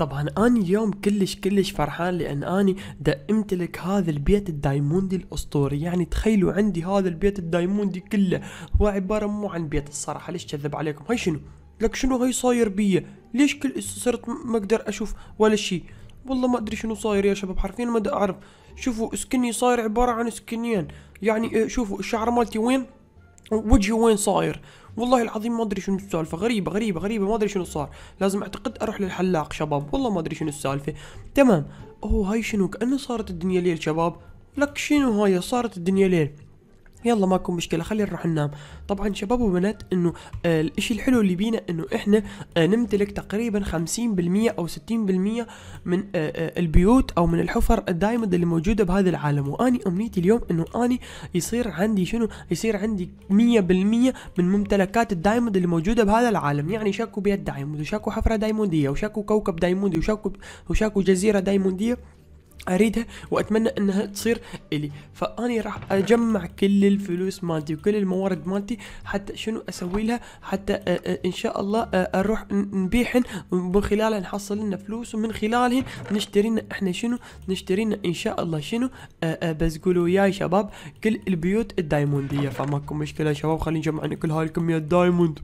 طبعا اني اليوم كلش كلش فرحان لان اني دقمت لك هذا البيت الدايموندي الاسطوري يعني تخيلوا عندي هذا البيت الدايموندي كله هو عبارة مو عن بيت الصراحة ليش كذب عليكم هاي شنو لك شنو هاي صاير بيا ليش كل صرت ما اقدر اشوف ولا شيء والله ما ادري شنو صاير يا شباب حرفيا ما اعرف شوفوا سكني صاير عبارة عن سكنين يعني إيه، شوفوا الشعر مالتي وين وجهي وين صاير والله العظيم ما ادري شنو السالفه غريبه غريبه غريبه ما ادري شنو صار لازم اعتقد اروح للحلاق شباب والله ما ادري شنو السالفه تمام اوه هاي شنو كانه صارت الدنيا ليل شباب لك شنو هاي صارت الدنيا ليل يلا ماكو مشكله خلينا نروح ننام طبعا شباب وبنات انه آه الاشي الحلو اللي بينا انه احنا آه نمتلك تقريبا 50% او 60% من آه،, آه البيوت او من الحفر الدايموند اللي موجوده بهذا العالم واني امنيتي اليوم انه اني يصير عندي شنو يصير عندي 100% من ممتلكات الدايموند اللي موجوده بهذا العالم يعني شاكو بيت دايموند وشاكو حفره دايمونديه وشاكو كوكب دايموندي وشاكو وشاكو جزيره دايمونديه اريدها واتمنى انها تصير الي فاني راح اجمع كل الفلوس مالتي وكل الموارد مالتي حتى شنو اسوي لها حتى آه، آه، ان شاء الله آه، اروح نبيعهن ومن خلالها نحصل لنا فلوس ومن خلالهن نشتري لنا احنا شنو نشتري لنا ان شاء الله شنو بس قولوا يا شباب كل البيوت الدايمونديه فماكو مشكله شباب خلينا نجمع كل هاي الكميه دايموند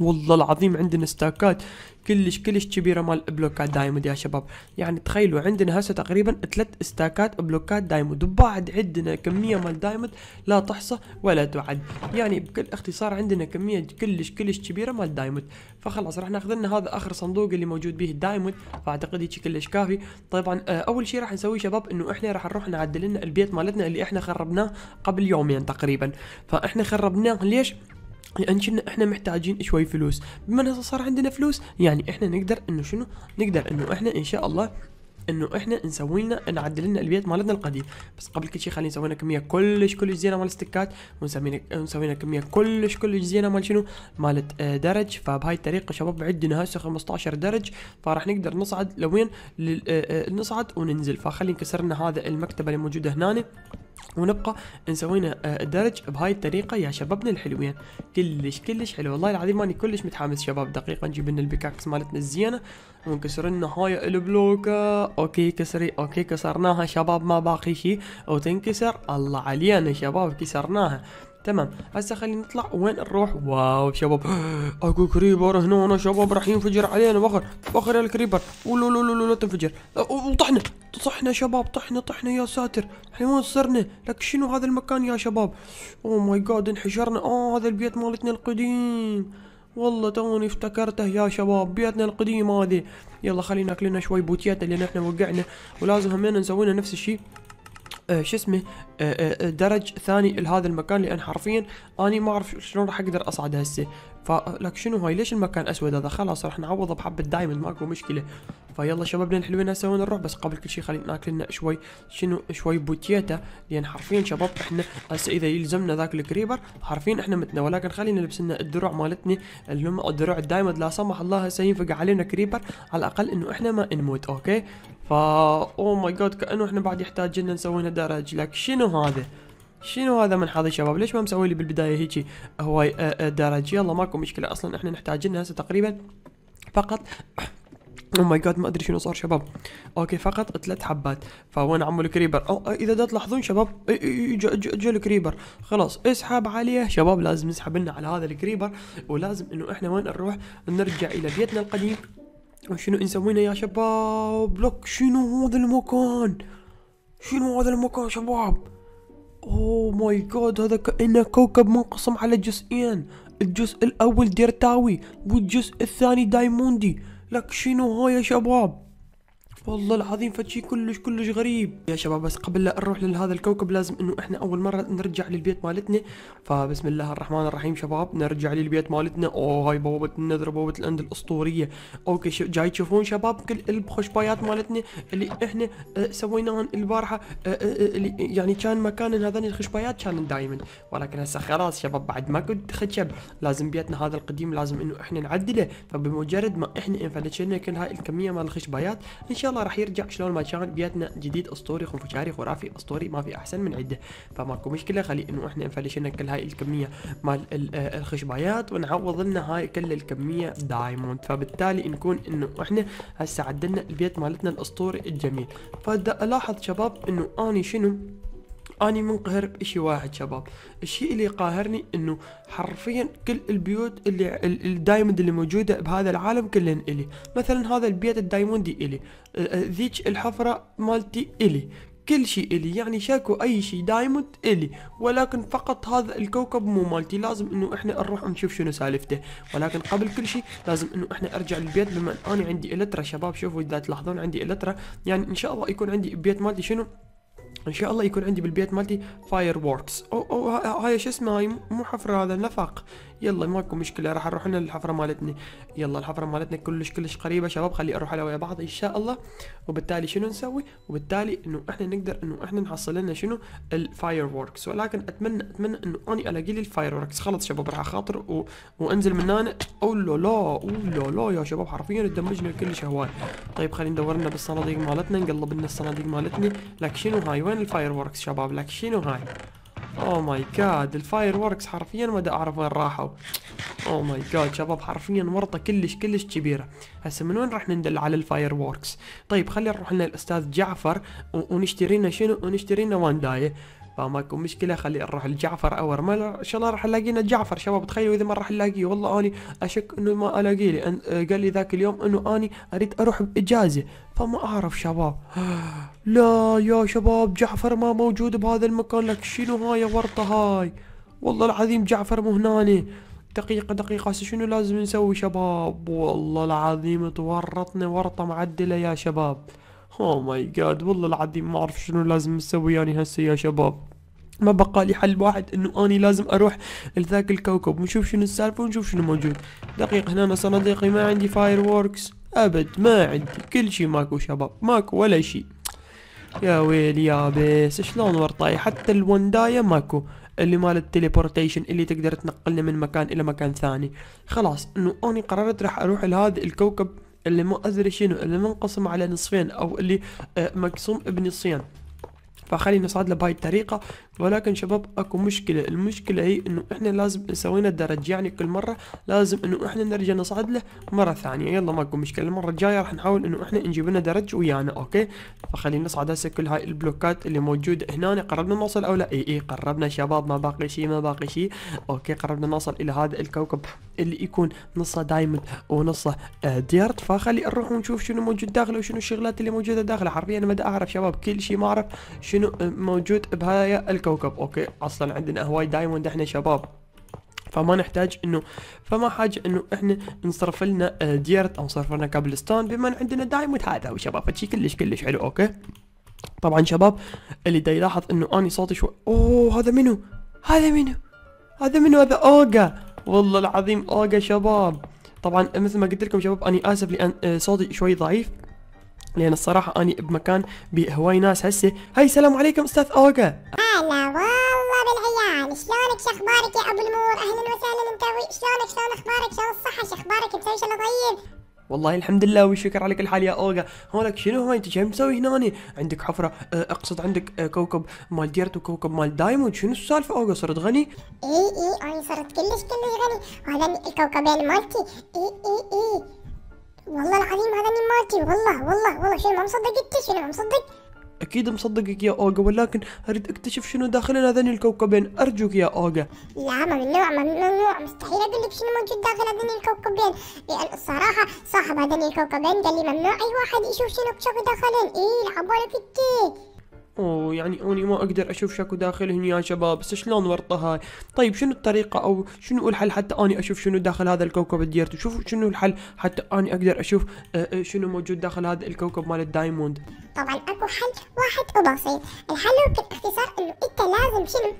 والله العظيم عندنا ستاكات كلش كلش كبيره مال بلوكات دايموند يا شباب يعني تخيلوا عندنا هسه تقريبا ثلاث ستاكات بلوكات دايموند وبعد عندنا كميه مال دايموند لا تحصى ولا تعد يعني بكل اختصار عندنا كميه كلش كلش كبيره مال دايموند فخلاص راح ناخذ لنا هذا اخر صندوق اللي موجود به الدايموند فاعتقد هيك كلش كافي طبعا آه، اول شيء راح نسويه شباب انه احنا راح نروح نعدل لنا البيت مالتنا اللي احنا خربناه قبل يومين تقريبا فاحنا خربناه ليش لان يعني كنا احنا محتاجين شوي فلوس بما ان صار عندنا فلوس يعني احنا نقدر انه شنو نقدر انه احنا ان شاء الله انه احنا نسوي لنا نعدل لنا البيت مالتنا القديم بس قبل كل شيء خلينا نسوي لنا كميه كلش كلش زينه مال ستيكات ونسوي لنا كميه كلش كلش زينه مال شنو مالت آه، درج فبهاي الطريقه شباب عندنا هسه 15 درج فراح نقدر نصعد لوين آه، آه، نصعد وننزل فخلينا نكسر لنا هذا المكتبه اللي موجوده هنا ونبقى نسوينا آه، الدرج بهاي الطريقة يا شبابنا الحلوين كلش كلش حلو والله العظيم ماني كلش متحمس شباب دقيقة نجيب لنا البيكاكس مالتنا الزينة ونكسر لنا هاي البلوكة اوكي كسري اوكي كسرناها شباب ما باقي شي وتنكسر الله علينا شباب كسرناها تمام هسه خلينا نطلع وين نروح واو شباب اكو كريبر هنا أنا شباب راح ينفجر علينا بخر بخر الكريبر ولو لو لو لو تنفجر وطحنا أه، أه، طحنا شباب طحنا طحنا يا ساتر الحين وين صرنا لك شنو هذا المكان يا شباب او ماي جاد انحشرنا اه هذا البيت مالتنا القديم والله توني افتكرته يا شباب بيتنا القديم هذه يلا خلينا ناكلنا شوي بوتيات اللي نحن وقعنا ولازم همين نسوي نفس الشيء آه شو اسمه آه آه درج ثاني لهذا المكان لان حرفيا اني ما اعرف شلون راح اقدر اصعد هسه فلك شنو هاي ليش المكان اسود هذا خلاص راح نعوضه بحبه دايموند ماكو مشكله فيلا شبابنا الحلوين هسه وين نروح بس قبل كل شيء خلينا ناكل لنا شوي شنو شوي بوتيتا لان حرفيا شباب احنا هسه اذا يلزمنا ذاك الكريبر حرفيا احنا متنا ولكن خلينا نلبس لنا الدروع مالتني اللي هم الدروع الدايموند لا سمح الله هسه ينفق علينا كريبر على الاقل انه احنا ما نموت اوكي فا اوه ماي جاد كانه احنا بعد يحتاج لنا نسوي لنا درج لك شنو هذا شنو هذا من حظي شباب ليش ما مسوي لي بالبدايه هيجي هواي درج يلا ماكو مشكله اصلا احنا نحتاج لنا هسه تقريبا فقط او ماي جاد ما ادري شنو صار شباب اوكي فقط ثلاث حبات فوين عمو الكريبر او اذا دا تلاحظون شباب اجى الكريبر خلاص اسحب عليه شباب لازم نسحب لنا على هذا الكريبر ولازم انه احنا وين نروح نرجع الى بيتنا القديم وشنو نسوينا يا شباب لك شنو هذا المكان شنو هذا المكان شباب اوه ماي جاد هذا كأنه كوكب منقسم على جزئين الجزء الاول ديرتاوي والجزء الثاني دايموندي لك شنو هاي يا شباب والله العظيم فشي كلش كلش غريب يا شباب بس قبل لا نروح لهذا الكوكب لازم انه احنا اول مره نرجع للبيت مالتنا فبسم الله الرحمن الرحيم شباب نرجع للبيت مالتنا اوه هاي بوابه النذر بوابه الاند الاسطوريه اوكي جاي تشوفون شباب كل الخشبايات مالتنا اللي احنا آه، سويناهم البارحه آه، آه، اللي يعني كان مكان هذان الخشبايات كان دائما ولكن هسه خلاص شباب بعد ما كنت خشب لازم بيتنا هذا القديم لازم انه احنا نعدله فبمجرد ما احنا انفلتشنا كل هاي الكميه مال الخشبايات ان شاء الله الله راح يرجع شلون ما كان بيتنا جديد اسطوري خنفشاري خرافي اسطوري ما في احسن من عده فماكو مشكله خلي انه احنا نفلش لنا كل هاي الكميه مال آه، الخشبايات ونعوض لنا هاي كل الكميه دايموند فبالتالي نكون انه احنا هسه عدلنا البيت مالتنا الاسطوري الجميل فالاحظ شباب انه اني شنو اني منقهر بشيء واحد شباب الشيء اللي قاهرني انه حرفيا كل البيوت اللي الدايموند اللي موجوده بهذا العالم كلهن الي مثلا هذا البيت الدايموندي الي ذيك الحفره مالتي الي كل شيء إلي يعني شاكو أي شيء دايموند إلي ولكن فقط هذا الكوكب مو مالتي لازم إنه إحنا نروح نشوف شنو سالفته ولكن قبل كل شيء لازم إنه إحنا أرجع للبيت بما اني عندي إلترا شباب شوفوا إذا تلاحظون عندي إلترا يعني إن شاء الله يكون عندي بيت مالتي شنو ان شاء الله يكون عندي بالبيت مالتي فاير ووركس او او هاي شو اسمه هاي مو حفره هذا نفق يلا ماكو مشكله راح نروح لنا الحفره مالتنا يلا الحفره مالتنا كلش كلش قريبه شباب خلي اروح على ويا بعض ان شاء الله وبالتالي شنو نسوي وبالتالي انه احنا نقدر انه احنا نحصل لنا شنو الفاير ووركس ولكن اتمنى اتمنى انه اني الاقي لي الفاير ووركس خلص شباب راح اخاطر و... وانزل من هنا او لا لا او لا لا يا شباب حرفيا دمجنا كلش هواي طيب خلينا ندور لنا بالصناديق مالتنا نقلب لنا الصناديق مالتنا لك شنو هاي وين الفاير ووركس شباب لك شنو هاي او ماي جاد الفاير وركس حرفيا ما اعرف وين راحوا او ماي جاد شباب حرفيا ورطه كلش كلش كبيره هسه من وين راح ندل على الفاير وركس طيب خلينا نروح لنا الاستاذ جعفر ونشتري لنا شنو ونشتري لنا وان دايه فماكو مشكله خلي نروح لجعفر اول ما ان شاء الله راح نلاقينا جعفر شباب تخيلوا اذا ما راح نلاقيه والله اني اشك انه ما الاقيه لي آه، قال لي ذاك اليوم انه اني اريد اروح باجازه فما اعرف شباب لا يا شباب جعفر ما موجود بهذا المكان لك شنو هاي ورطه هاي والله العظيم جعفر مو هناني دقيقة دقيقة شنو لازم نسوي شباب والله العظيم تورطنا ورطة معدلة يا شباب اوه ماي جاد والله العظيم ما اعرف شنو لازم نسوي يعني هسه يا شباب ما بقى لي حل واحد انه اني لازم اروح لذاك الكوكب ونشوف شنو السالفه ونشوف شنو موجود دقيق هنا صناديقي ما عندي فاير ووركس ابد ما عندي كل شيء ماكو شباب ماكو ولا شيء يا ويل يابس شلون ورطاي حتى الوندايه ماكو اللي مال التليبورتيشن اللي تقدر تنقلنا من مكان الى مكان ثاني خلاص انه اني قررت راح اروح لهذا الكوكب اللي ما ادري شنو اللي منقسم على نصفين او اللي آه، مقسوم بنصين فخلينا نصعد له بهاي الطريقة ولكن شباب اكو مشكلة المشكلة هي انه احنا لازم سوينا الدرج يعني كل مرة لازم انه احنا نرجع نصعد له مرة ثانية يلا ماكو مشكلة المرة الجاية راح نحاول انه احنا نجيب لنا درج ويانا اوكي فخلينا نصعد هسه كل هاي البلوكات اللي موجودة هنا قربنا نوصل او لا اي اي قربنا شباب ما باقي شيء ما باقي شيء اوكي قربنا نوصل الى هذا الكوكب اللي يكون نصه دايموند ونصه آه، ديرت فخلي نروح ونشوف شنو موجود داخله وشنو الشغلات اللي موجودة داخله حرفيا ما اعرف شباب كل شيء ما اعرف شنو آه، موجود بهاي الكوكب اوكي اصلا عندنا هواي دايموند احنا شباب فما نحتاج انه فما حاجه انه احنا نصرف لنا آه، ديرت او نصرف لنا كابل ستون بما عندنا دايموند هذا وشباب فشي كلش كلش حلو اوكي طبعا شباب اللي دا يلاحظ انه اني صوتي شوي اوه هذا منو هذا منو هذا منو هذا اوجا والله العظيم اوجا شباب طبعا مثل ما قلت لكم شباب اني اسف لان آه، صوتي شوي ضعيف لان الصراحه اني بمكان بهواي ناس هسه هاي السلام عليكم استاذ اوجا. هلا والله بالعيال شلونك شو اخبارك يا ابو المور؟ اهلا وسهلا انت شلونك شلون اخبارك شلون الصحه شو اخبارك؟ مسوي شغله طيب والله الحمد لله والشكر عليك الحال يا اوجا، هولك شنو هاي انت شو مسوي هنا عندك حفره أه، اقصد عندك أه، كوكب مال ديرت وكوكب مال دايموند شنو السالفه اوجا صرت غني اي اي انا صرت كلش كلش غني هذا الكوكبين مالتي اي اي اي والله العظيم هذا مالتي والله والله والله شنو ما مصدق انت شنو ما مصدق اكيد مصدقك يا اوجا ولكن اريد اكتشف شنو داخل هذين الكوكبين ارجوك يا اوجا لا ممنوع ممنوع مستحيل اقول لك شنو موجود داخل هذين الكوكبين لان الصراحه صاحب هذين الكوكبين قال لي ممنوع اي واحد يشوف شنو شوف داخلين اي لعبوا لك او يعني اني ما اقدر اشوف شكو داخل هنا يا شباب بس شلون ورطه هاي طيب شنو الطريقه او شنو الحل حتى اني اشوف شنو داخل هذا الكوكب الديرت شوف شنو الحل حتى اني اقدر اشوف آه، آه، شنو موجود داخل هذا الكوكب مال الدايموند طبعا اكو حل واحد وبسيط الحل بالاختصار انه انت لازم شنو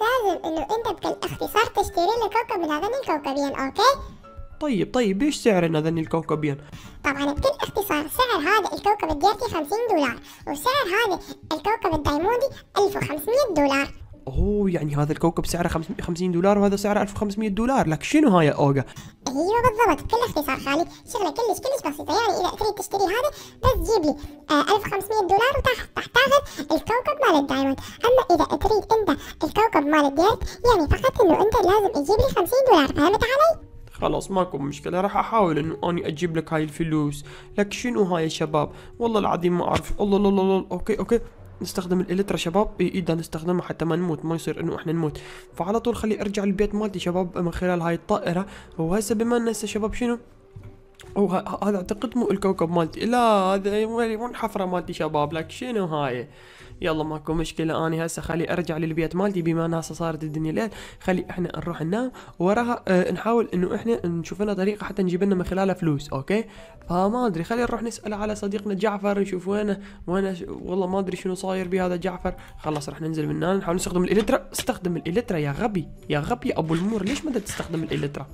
لازم انه انت بالاختصار تشتري لك كوكب من هذا الكوكبين اوكي طيب طيب ايش سعرنا هذين الكوكبين طبعا بكل اختصار سعر هذا الكوكب الجيرتي 50 دولار وسعر هذا الكوكب الدايموندي 1500 دولار اوه يعني هذا الكوكب سعره 50 دولار وهذا سعره 1500 دولار لك شنو هاي اوجا؟ ايوه بالضبط بكل اختصار خالي شغله كلش كلش بسيطه يعني اذا تريد تشتري هذا بس جيب لي 1500 آه، دولار وتحت تاخذ الكوكب مال الدايموند اما اذا تريد انت الكوكب مال الديرت يعني فقط انه انت لازم تجيب لي 50 دولار فهمت علي خلاص ماكو مشكلة راح احاول انه اني اجيب لك هاي الفلوس لك شنو هاي يا شباب والله العظيم ما اعرف الله الله الله اوكي اوكي نستخدم الالترا شباب اي ايدا نستخدمها حتى ما نموت ما يصير انه احنا نموت فعلى طول خلي ارجع البيت مالتي شباب من خلال هاي الطائرة وهسه بما ان هسه شباب شنو او هذا اعتقد مو الكوكب مالتي لا هذا وين يعني حفرة مالتي شباب لك شنو هاي يلا ماكو مشكله اني هسه خلي ارجع للبيت مالتي بما ان هسه صارت الدنيا ليل خلي احنا نروح ننام وراها اه نحاول انه احنا نشوف لنا طريقه حتى نجيب لنا من خلالها فلوس اوكي فما ادري خلينا نروح نسال على صديقنا جعفر نشوف وينه وينه والله ما ادري شنو صاير بهذا جعفر خلاص راح ننزل من هنا نحاول نستخدم الإلترا استخدم الإلترا يا غبي يا غبي ابو المور ليش ما تستخدم الإلترا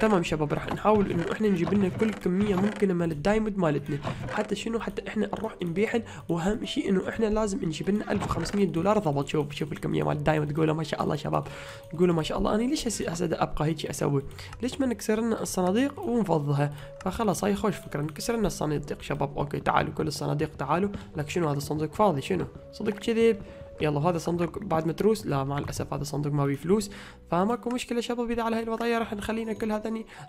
تمام شباب راح نحاول انه احنا نجيب لنا كل كميه ممكنه مال الدايموند مالتنا حتى شنو حتى احنا نروح نبيعن واهم شيء انه احنا لازم نجيب لنا 1500 دولار ضبط شوف شوف الكميه مال الدايموند قولوا ما شاء الله شباب قولوا ما شاء الله انا ليش هسه ابقى هيك اسوي ليش ما نكسر لنا الصناديق ونفضها فخلاص هاي خوش فكره نكسر لنا الصناديق شباب اوكي تعالوا كل الصناديق تعالوا لك شنو هذا الصندوق فاضي شنو صدق كذب يلا وهذا صندوق بعد متروس لا مع الاسف هذا صندوق ما بيه فلوس فماكو مشكله شباب اذا على هاي الوضعيه راح نخلينا ال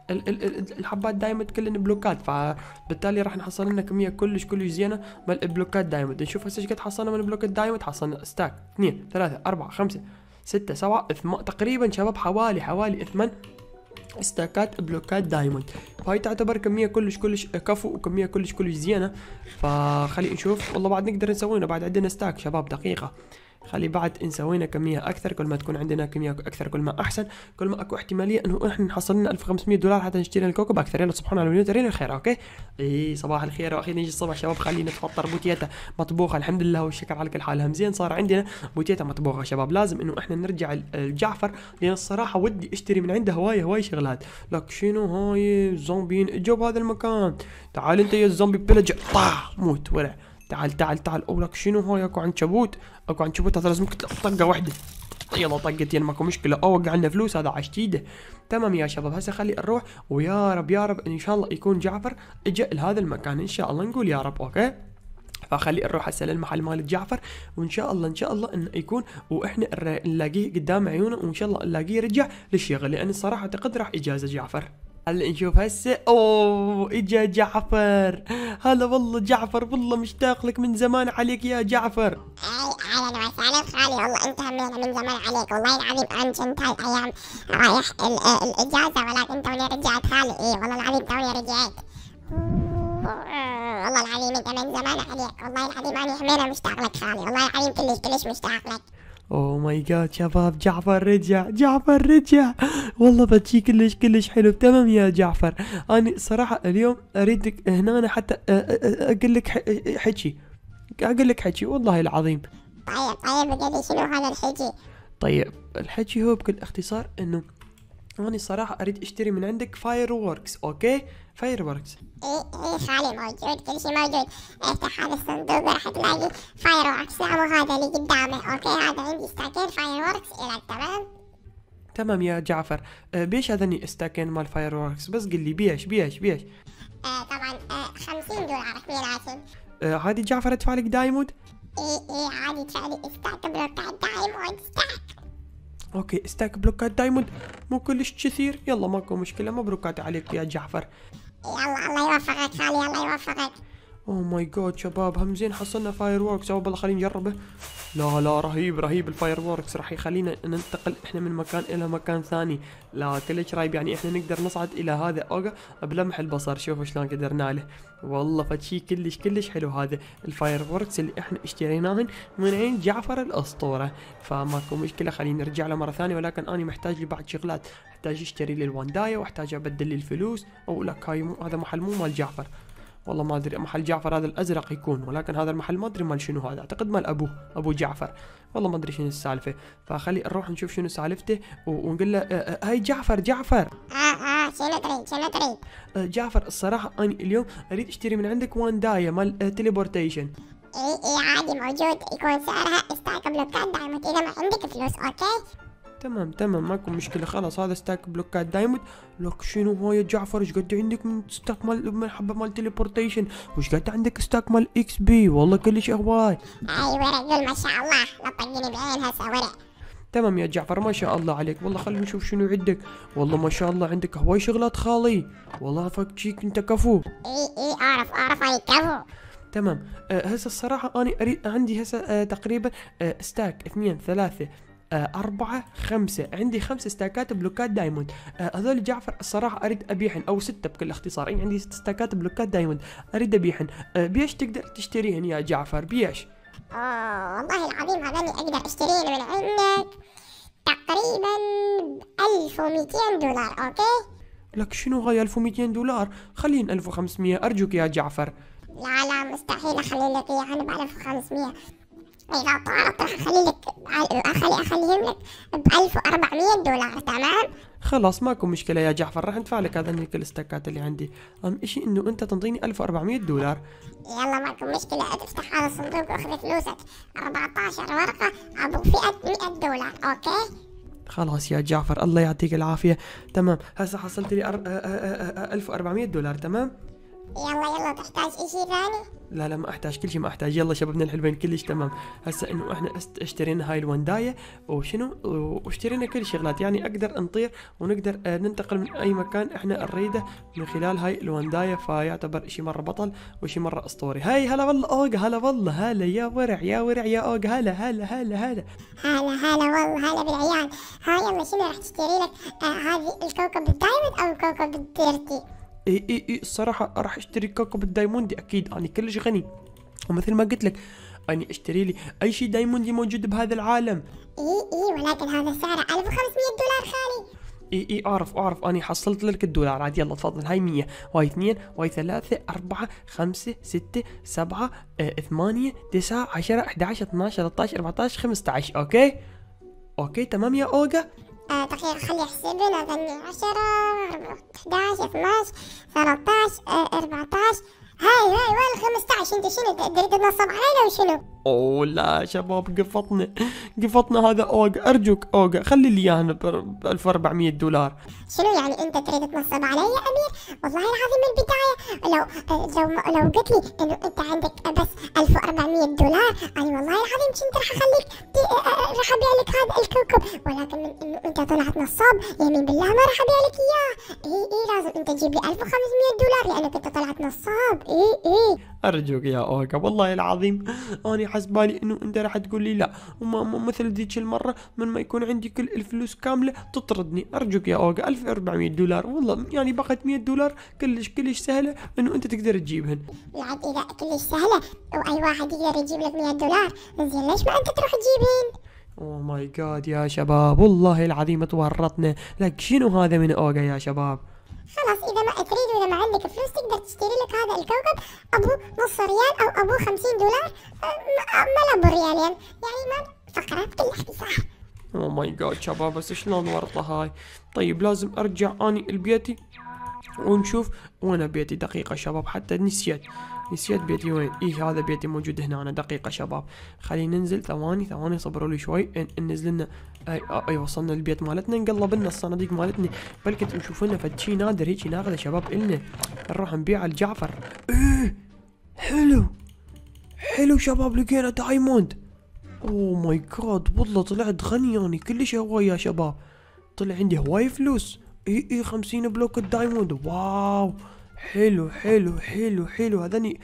ال الحبات دايموند كلن بلوكات فبالتالي راح نحصل لنا كميه كلش كلش زينه مال البلوكات دايموند نشوف هسه ايش قد حصلنا من بلوك دايموند حصلنا ستاك اثنين ثلاثه اربعه خمسه ستة سبعة 8 تقريبا شباب حوالي حوالي ثمان استاكات بلوكات دايموند فهي تعتبر كميه كلش كلش كفو وكميه كلش كلش زينه فخلي نشوف والله بعد نقدر نسوينا بعد عندنا ستاك شباب دقيقه خلي بعد إن سوينا كمية أكثر كل ما تكون عندنا كمية أكثر كل ما أحسن كل ما أكو احتمالية إنه إحنا نحصل لنا 1500 دولار حتى نشتري الكوكب أكثر يلا سبحان على المليون ترين الخير أوكي إي صباح الخير وأخيرا يجي الصبح شباب خلينا نفطر بوتيتا مطبوخة الحمد لله والشكر على كل حال زين صار عندنا بوتيتا مطبوخة شباب لازم إنه إحنا نرجع الجعفر لأن الصراحة ودي أشتري من عنده هواي هواي شغلات لك شنو هاي الزومبيين إجوا بهذا المكان تعال أنت يا الزومبي بلج طاح موت ورع تعال تعال تعال اقول لك شنو هو ياكو عند شبوت اكو عن شبوت هذا لازم طقه واحده يلا طقتين ماكو مشكله اوقع لنا فلوس هذا عشتيده تمام يا شباب هسه خلي نروح ويا رب يا رب ان شاء الله يكون جعفر اجى لهذا المكان ان شاء الله نقول يا رب اوكي فخلي نروح هسه للمحل مال جعفر وان شاء الله ان شاء الله انه يكون واحنا نلاقيه قدام عيونه وان شاء الله نلاقيه رجع للشغل لان الصراحه اعتقد راح اجازه جعفر هلا نشوف هسه اوه اجا جعفر هلا والله جعفر والله مشتاق لك من زمان عليك يا جعفر اي اهلا وسهلا خالي والله انت همينا من زمان عليك والله العظيم انا كنت هاي الايام رايح الاجازه ولكن توني رجعت خالي اي والله العظيم توني رجعت والله العظيم انت من زمان عليك والله العظيم انا همينا مشتاق لك خالي والله العظيم كلش كلش مشتاق لك اوه ماي جاد شباب جعفر رجع جعفر رجع والله بتشي كلش كلش حلو تمام يا جعفر انا صراحه اليوم اريدك هنا أنا حتى اقول لك حكي اقول لك حكي والله العظيم طيب طيب شنو هذا الحكي طيب الحكي هو بكل اختصار انه أنا صراحة أريد أشتري من عندك فاير ووركس أوكي فاير ووركس إيه إيه خالي موجود كل شيء موجود افتح هذا الصندوق راح تلاقي فاير ووركس مو هذا اللي قدامه أوكي هذا عندي استاكين فاير ووركس إلك تمام تمام يا جعفر أه بيش هذني استاكين مال فاير ووركس بس قل لي بيش بيش بيش أه طبعا أه 50 دولار ميلاتي أه عادي جعفر أدفع لك دايمود إيه إيه عادي تفعلي استاك بلوك دايمود استاك اوكي استاك بلوكات دايموند مو كلش كثير يلا ماكو مشكله مبروكات عليك يا جعفر يلا الله يوفقك خالي الله يوفقك اوه ماي جاد شباب هم زين حصلنا فاير ووركس او بالله خلينا نجربه لا لا رهيب رهيب الفاير ووركس راح يخلينا ننتقل احنا من مكان الى مكان ثاني لا كلش رهيب يعني احنا نقدر نصعد الى هذا اوغا بلمح البصر شوفوا شلون قدرنا له والله فشي كلش كلش حلو هذا الفاير ووركس اللي احنا اشتريناهن من عين جعفر الاسطوره فماكو مشكله خلينا نرجع له مره ثانيه ولكن انا محتاج لبعض شغلات احتاج اشتري لي الوندايه واحتاج ابدل لي الفلوس او لك هاي هذا محل مو مال جعفر والله ما ادري محل جعفر هذا الازرق يكون ولكن هذا المحل ما ادري مال شنو هذا اعتقد مال ابوه ابو جعفر والله ما ادري شنو السالفه فخلي نروح نشوف شنو سالفته ونقول له آه، آه، هاي جعفر جعفر اه اه شنو تريد شنو تريد آه، جعفر الصراحه انا اليوم اريد اشتري من عندك واندايه مال تليبورتيشن اي اي عادي موجود يكون سعرها ستاك بلوكات دايموند اذا ما عندك فلوس اوكي تمام تمام ماكو مشكله خلاص هذا ستاك بلوكات دايموند لك شنو هو يا جعفر ايش قد عندك من ستاك مال من حبه مال تليبورتيشن وايش قد عندك ستاك مال اكس بي والله كلش اهواي اي ورق قول ما شاء الله لطقني بعين هسه ورق تمام يا جعفر ما شاء الله عليك والله خلينا نشوف شنو عندك والله ما شاء الله عندك هواي شغلات خالي والله فك شيك انت كفو اي اي اعرف اعرف اي كفو تمام آه، هسه الصراحه انا اريد عندي هسه آه، تقريبا ستاك آه، اثنين ثلاثه آه، أربعة خمسة عندي خمسة ستاكات بلوكات دايموند آه، هذول جعفر الصراحة أريد أبيعهن أو ستة بكل اختصار يعني عندي ست ستاكات بلوكات دايموند أريد أبيعهن آه، بيش تقدر تشتريهن يا جعفر بيش آه والله العظيم هذول أقدر أشتريهن من عندك تقريبا 1200 دولار أوكي لك شنو غاية 1200 دولار خلين 1500 أرجوك يا جعفر لا لا مستحيل أخلي لك إياها ب 1500 إذا طارت راح أخلي لك أخلي أخليهم لك ب 1400 دولار تمام خلاص ماكو مشكلة يا جعفر راح ندفع لك هذا الستاكات اللي عندي أهم شيء إنه أنت تنطيني 1400 دولار يلا ماكو مشكلة افتح هذا الصندوق واخذ فلوسك 14 ورقة أبو فئة 100 دولار أوكي خلاص يا جعفر الله يعطيك العافية تمام هسه حصلت لي 1400 دولار تمام يلا يلا تحتاج اشي ثاني لا لا ما احتاج كل شيء ما احتاج يلا شبابنا الحلوين كلش تمام هسه انه احنا اشترينا هاي الوندايه وشنو واشترينا كل شغلات يعني اقدر نطير ونقدر آه، ننتقل من اي مكان احنا نريده من خلال هاي الوندايه فيعتبر شيء مره بطل وشيء مره اسطوري هاي هلا والله اوق هلا والله هلا يا ورع يا ورع يا اوق هلا هلا هلا هلا هلا هلا والله هلا بالعيال هاي يلا شنو راح تشتري لك آه، هذه الكوكب الدايموند او الكوكب الديرتي اي اي اي الصراحه راح اشتري كوكب الدايموندي اكيد اني يعني كلش غني ومثل ما قلت لك اني اشتري لي اي شيء دايموندي موجود بهذا العالم اي اي ولكن هذا سعره 1500 دولار خالي اي اي اعرف اعرف اني حصلت لك الدولار عادي يلا تفضل هاي 100 وهاي 2 وهاي 3 4 5 6 7 8 9 10 11 12 13 14 15 اوكي اوكي تمام يا اوجا دقيقة خلي حسابنا نظني عشرة حداش اثناش ثلاثاش أربعتاش هاي هاي وين الخمستاش أنت شنو تريد تنصب علينا وشنو؟ اوه لا شباب قفطنا قفطنا هذا اوقع ارجوك اوقع خلي لي اياها ب 1400 دولار شنو يعني انت تريد تنصب علي يا امير والله العظيم من البدايه لو لو لو قلت لي انه انت عندك بس 1400 دولار انا والله العظيم كنت راح اخليك راح ابيع لك هذا الكوكب ولكن من انه انت طلعت نصاب يمين بالله ما راح ابيع لك اياه اي اي لازم انت تجيب لي 1500 دولار لانك انت طلعت نصاب اي اي ارجوك يا اوكا والله العظيم انا حسبالي انه انت راح تقول لي لا وما مثل ذيك المره من ما يكون عندي كل الفلوس كامله تطردني ارجوك يا اوكا 1400 دولار والله يعني بقت 100 دولار كلش كلش سهله انه انت تقدر تجيبهن يعني اذا كلش سهله واي واحد يقدر يجيب لك 100 دولار زين ليش ما انت تروح تجيبهن اوه ماي جاد يا شباب والله العظيم تورطنا لك شنو هذا من اوجا يا شباب خلاص اذا ما تريد واذا ما عندك فلوس تقدر تشتري لك هذا الكوكب ابو نص ريال او ابو 50 دولار ما لا بريالين يعني ما فقرات كلها بساعه او ماي جاد شباب بس شلون ورطه هاي طيب لازم ارجع اني لبيتي ونشوف وين بيتي دقيقة شباب حتى نسيت نسيت بيتي وين اي هذا بيتي موجود هنا أنا دقيقة شباب خلينا ننزل ثواني ثواني صبروا لي شوي ننزل لنا اي, آه، اي وصلنا البيت مالتنا نقلب لنا الصناديق مالتنا بلكي نشوف لنا فد نادر هيجي ناخذه شباب النا نروح نبيع لجعفر ايه حلو حلو شباب لقينا دايموند اوه ماي جاد والله طلعت غني يعني كلش هواي يا شباب طلع عندي هواي فلوس اي اي خمسين بلوك الدايموند واو حلو حلو حلو حلو هذني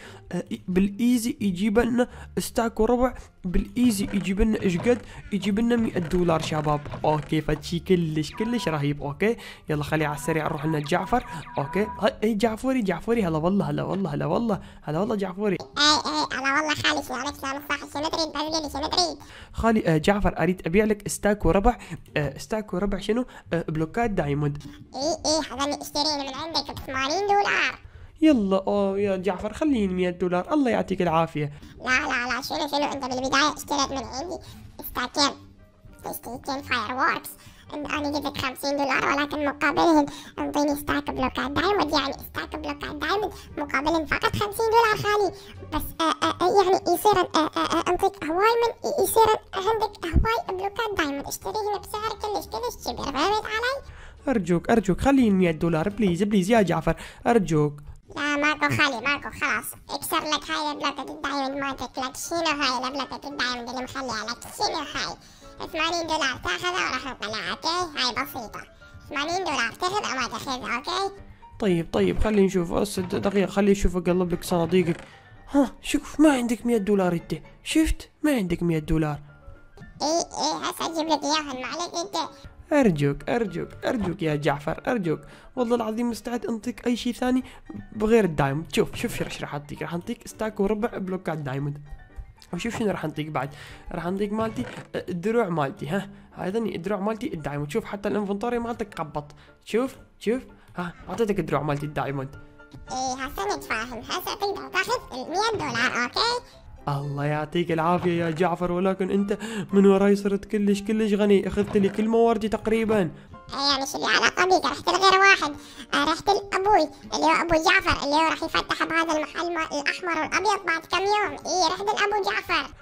بالايزي يجيب لنا ستاك وربع بالايزي يجيب لنا ايش قد يجيب لنا 100 دولار شباب اوكي فشي كلش كلش رهيب اوكي يلا خلي على السريع نروح لنا جعفر اوكي اي جعفوري جعفوري هلا والله هلا والله هلا والله هلا والله جعفوري اي اي هلا والله خالي شو عليك سلام صح شو تريد بقول شو تريد خالي آه جعفر اريد ابيع لك ستاك وربع آه ستاك وربع شنو آه بلوكات دايموند اي اي هذا اللي اشتريه من عندك ب 80 دولار يلا اوه يا جعفر خليهن 100 دولار الله يعطيك العافيه لا لا لا شنو شنو انت بالبدايه اشتريت من عندي ستاكين ستاكين فاير ووركس ان انا جبت 50 دولار ولكن مقابلهم انطيني ستاك بلوكات دايموند يعني ستاك بلوكات دايموند مقابلهم فقط 50 دولار خالي بس آآ آآ يعني يصير انطيك هواي من يصير عندك هواي بلوكات دايموند اشتريهن بسعر كلش كلش كبير فهمت علي؟ ارجوك ارجوك خليهن 100 دولار بليز بليز يا جعفر ارجوك لا ماركو خالي ماركو خلاص اكسر لك هاي البلوكة الدايموند مالتك لك شنو هاي البلوكة الدايموند اللي مخليها لك شنو هاي 80 دولار تاخذها وراح نطلعها اوكي هاي بسيطة 80 دولار تاخذها ما تاخذها اوكي طيب طيب خلينا نشوف أسد دقيقة خلي نشوف اقلب لك صناديقك ها شوف ما عندك 100 دولار انت شفت ما عندك 100 دولار اي اي هسه اجيب لك اياهم ما عليك انت أرجوك أرجوك أرجوك يا جعفر أرجوك والله العظيم مستعد أنطيك أي شيء ثاني بغير الدايموند شوف شوف شو راح أعطيك راح أعطيك ستاك وربع بلوكات دايموند وشوف شنو راح اعطيك بعد راح اعطيك مالتي آه، الدروع مالتي ها هذا الدروع مالتي الدايموند شوف حتى الانفنتوري مالتك قبط شوف شوف ها اعطيتك الدروع مالتي الدايموند ايه هسه نتفاهم هسه تقدر تاخذ ال 100 دولار اوكي الله يعطيك العافية يا جعفر ولكن أنت من وراي صرت كلش كلش غني أخذت لي كل مواردي تقريبا يعني شو اللي علاقة بيك رحت لغير واحد رحت لأبوي اللي هو أبو جعفر اللي هو راح يفتح بهذا المحل الأحمر والأبيض بعد كم يوم إيه رحت لأبو جعفر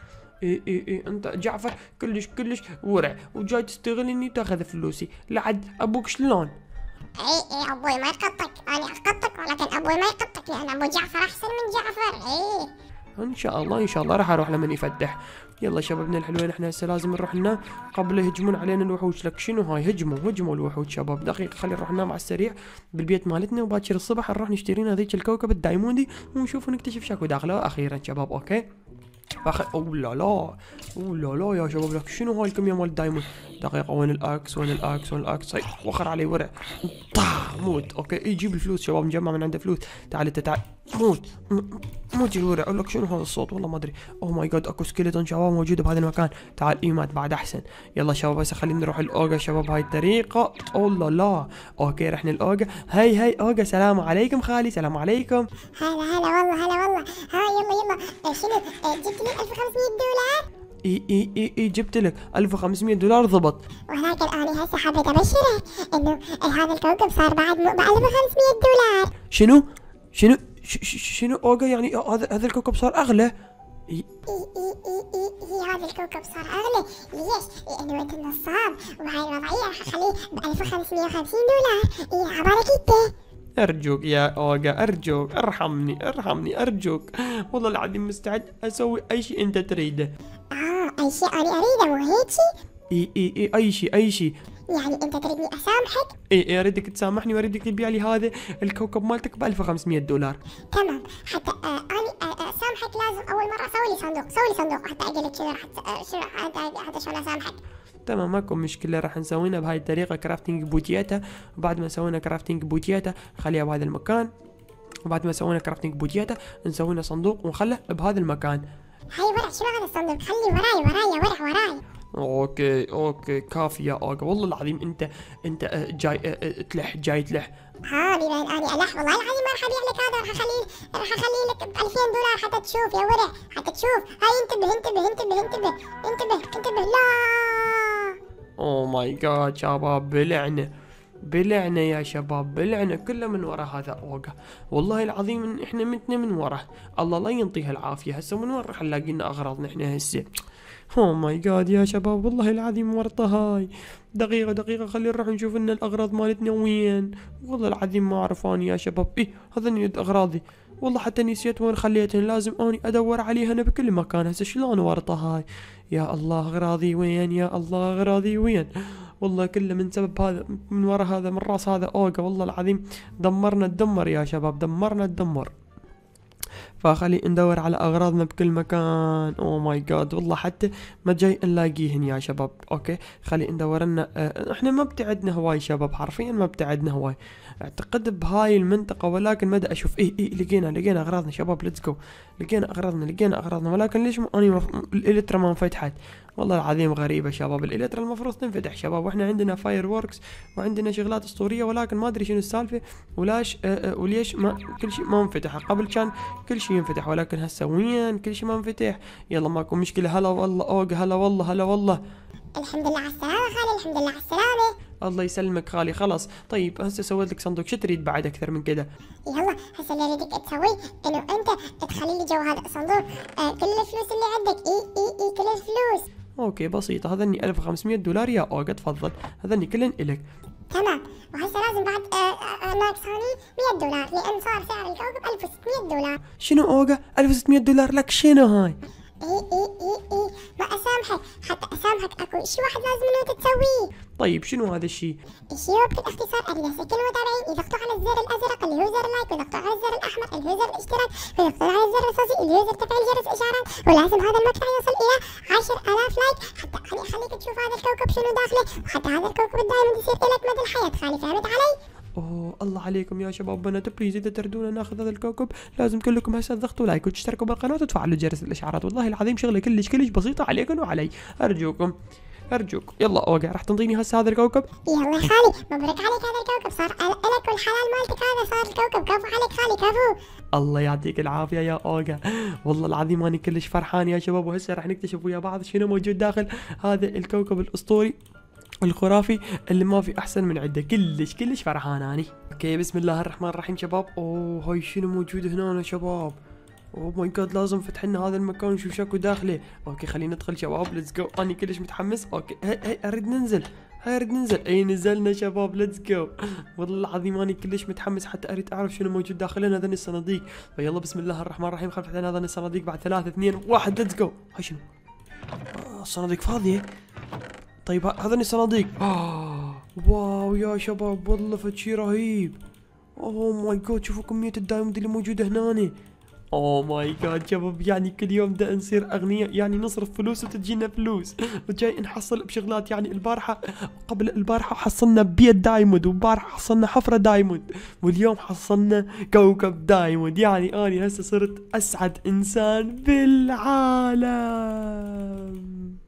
اي اي اي انت جعفر كلش كلش ورع وجاي تستغلني وتاخذ فلوسي لعد ابوك شلون اي اي ابوي ما يقطك انا اقطك ولكن ابوي ما يقطك لان ابو جعفر احسن من جعفر اي ان شاء الله ان شاء الله راح اروح لمن يفتح يلا شبابنا الحلوين احنا هسه لازم نروح لنا قبل يهجمون علينا الوحوش لك شنو هاي هجموا هجموا الوحوش شباب دقيقه خلينا نروح ننام على السريع بالبيت مالتنا وباكر الصبح نروح نشتري لنا ذيك الكوكب الدايموندي ونشوف ونكتشف شكو داخله اخيرا شباب اوكي فخ او لا لا او لا لا يا شباب لك شنو هاي الكميه مال الدايموند دقيقه وين الاكس وين الاكس وين الاكس طيب، وخر علي ورع طاح موت اوكي يجيب إيه، الفلوس شباب نجمع من عنده فلوس تعال انت تعال موت موت جلوري اقول لك شنو هذا الصوت والله ما ادري اوه ماي جاد اكو سكيلتون شباب موجوده بهذا المكان تعال ايمات بعد احسن يلا شباب هسه خلينا نروح الاوجا شباب هاي الطريقه اوه oh لا لا اوكي رحنا الاوجا هاي هاي اوجا سلام عليكم خالي سلام عليكم هلا هلا والله هلا والله ها يلا يلا إيه، شنو إيه، جبت لي 1500 دولار اي اي اي اي جبت لك 1500 دولار ضبط وهناك انا هسه حابه ابشرك انه إيه، هذا الكوكب صار بعد ب 1500 دولار شنو شنو شنو اوجا يعني هذا هذا الكوكب صار اغلى اي اي اي اي هذا الكوكب صار اغلى ليش؟ لانه انت نصاب وهاي الوضعيه راح اخليه ب 1550 دولار اي عبارة كده ارجوك يا اوجا ارجوك ارحمني ارحمني ارجوك والله العظيم مستعد اسوي اي شيء انت تريده اه اي شيء انا اريده هيك اي اي اي اي شيء اي شيء يعني انت تريدني اسامحك اي اي اريدك تسامحني واريدك تبيع لي هذا الكوكب مالتك ب 1500 دولار تمام حتى آه،, آه آه اسامحك لازم اول مره اسوي لي صندوق سوي لي صندوق حتى اقول لك شنو راح آه، حتى شلون اسامحك تمام ماكو مشكلة راح نسوينا بهاي الطريقة كرافتنج بوتياتا بعد ما سوينا كرافتنج بوتياتا نخليها بهذا المكان وبعد ما سوينا كرافتنج بوتياتا نسوينا صندوق ونخله بهذا المكان هاي ورع شنو هذا الصندوق خلي وراي وراي ورع وراي اوكي اوكي كافي يا اقا والله العظيم انت انت آه، جاي آه، آه، تلح جاي تلح عادي عادي الح والله العظيم ما راح ابيع لك هذا راح اخليه راح اخليه لك ب 2000 دولار حتى تشوف يا ورع حتى تشوف هاي انتبه انتبه انتبه انتبه انتبه انتبه لا اوه ماي جاد شباب بلعنه بلعنا يا شباب بلعنا كله من وراء هذا اوغا والله العظيم ان احنا متنا من ورا الله لا ينطيها العافيه هسه من وين راح نلاقي لنا اغراضنا احنا هسه او ماي جاد يا شباب والله العظيم ورطه هاي دقيقه دقيقه خلينا نروح نشوف ان الاغراض مالتنا وين والله العظيم ما عرفان يا شباب ايه هذا نيد اغراضي والله حتى نسيت وين خليتهن لازم اني ادور عليها انا بكل مكان هسه شلون ورطه هاي يا الله اغراضي وين يا الله اغراضي وين والله كله من سبب هذا من ورا هذا من راس هذا اوجا والله العظيم دمرنا الدمر يا شباب دمرنا الدمر فخلي ندور على اغراضنا بكل مكان او ماي جاد والله حتى ما جاي نلاقيهن يا شباب اوكي خلي ندور لنا اه احنا ما ابتعدنا هواي شباب حرفيا ما ابتعدنا هواي اعتقد بهاي المنطقة ولكن مدى اشوف اي اي لقينا لقينا اغراضنا شباب ليتس جو لقينا اغراضنا لقينا اغراضنا ولكن ليش اني الالترا ما انفتحت والله العظيم غريبه شباب الالكترا المفروض تنفتح شباب واحنا عندنا فاير ووركس وعندنا شغلات اسطوريه ولكن ما ادري شنو السالفه ولاش آه، آه، وليش ما كل شيء ما انفتح قبل كان كل شيء ينفتح ولكن هسه وين كل شيء ما انفتح يلا ماكو مشكله هلا والله اوق هلا والله هلا والله الحمد لله على السلامة خالي الحمد لله على السلامة الله يسلمك خالي خلاص طيب هسه سويت لك صندوق شو تريد بعد اكثر من كذا يلا هسه اللي اريدك تسويه انه انت تخلي لي جوا هذا الصندوق آه كل الفلوس اللي عندك اي اي اي كل الفلوس اوكي بسيطة هذني 1500 دولار يا اوجا تفضل هذني كلن الك تمام وهسه لازم بعد ناقصاني آه، آه، 100 دولار لان صار سعر الكوكب 1600 دولار شنو اوجا 1600 دولار لك شنو هاي اي اي اي إيه. ما اسامحك حتى اسامحك اكو شيء واحد لازم انه تسويه طيب شنو هذا الشيء؟ الشيوب بالاختصار اليس كل المتابعين يضغطوا على الزر الازرق اللي هو زر اللايك ويضغطوا على الزر الاحمر اللي هو زر الاشتراك ويضغطوا على الزر الرصاصي اللي هو زر تفعيل جرس اشعارات ولازم هذا المقطع يوصل الى 10000 لايك حتى اخليك تشوف هذا الكوكب شنو داخله وحتى هذا الكوكب الدايموند يصير لك مدى الحياه خالي فهمت علي؟ اوه الله عليكم يا شباب بنات بليز اذا تردونا ناخذ هذا الكوكب لازم كلكم هسه تضغطوا لايك وتشتركوا بالقناه وتفعلوا جرس الاشعارات والله العظيم شغله كلش كلش بسيطه عليكم وعلي ارجوكم ارجوك يلا اوقع راح تنطيني هسه هذا الكوكب يلا خالي مبروك عليك هذا الكوكب صار لك والحلال مالتك هذا صار الكوكب كفو عليك خالي كفو الله يعطيك العافيه يا اوقع والله العظيم انا كلش فرحان يا شباب وهسه راح نكتشف ويا بعض شنو موجود داخل هذا الكوكب الاسطوري الخرافي اللي ما في احسن من عده كلش كلش فرحان اني اوكي بسم الله الرحمن الرحيم شباب اوه هاي شنو موجود هنا شباب اوه ماي جاد لازم فتح لنا هذا المكان ونشوف شكو داخله اوكي خلينا ندخل شباب ليتس جو اني كلش متحمس اوكي هي هي اريد ننزل هاي اريد ننزل اي نزلنا شباب ليتس جو والله العظيم اني كلش متحمس حتى اريد اعرف شنو موجود داخلنا هذا الصناديق فيلا طيب، بسم الله الرحمن الرحيم خلينا نفتح هذا الصناديق بعد 3 اثنين واحد ليتس جو هاي شنو الصناديق آه، فاضية طيب هذني صناديق آه. واو يا شباب والله فشي رهيب اوه ماي جاد شوفوا كمية الدايموند اللي موجودة هنا اوه ماي جاد شباب يعني كل يوم ده نصير اغنياء يعني نصرف فلوس وتجينا فلوس وجاي نحصل بشغلات يعني البارحه قبل البارحه حصلنا بيت دايموند والبارحه حصلنا حفره دايموند واليوم حصلنا كوكب دايموند يعني اني هسه صرت اسعد انسان بالعالم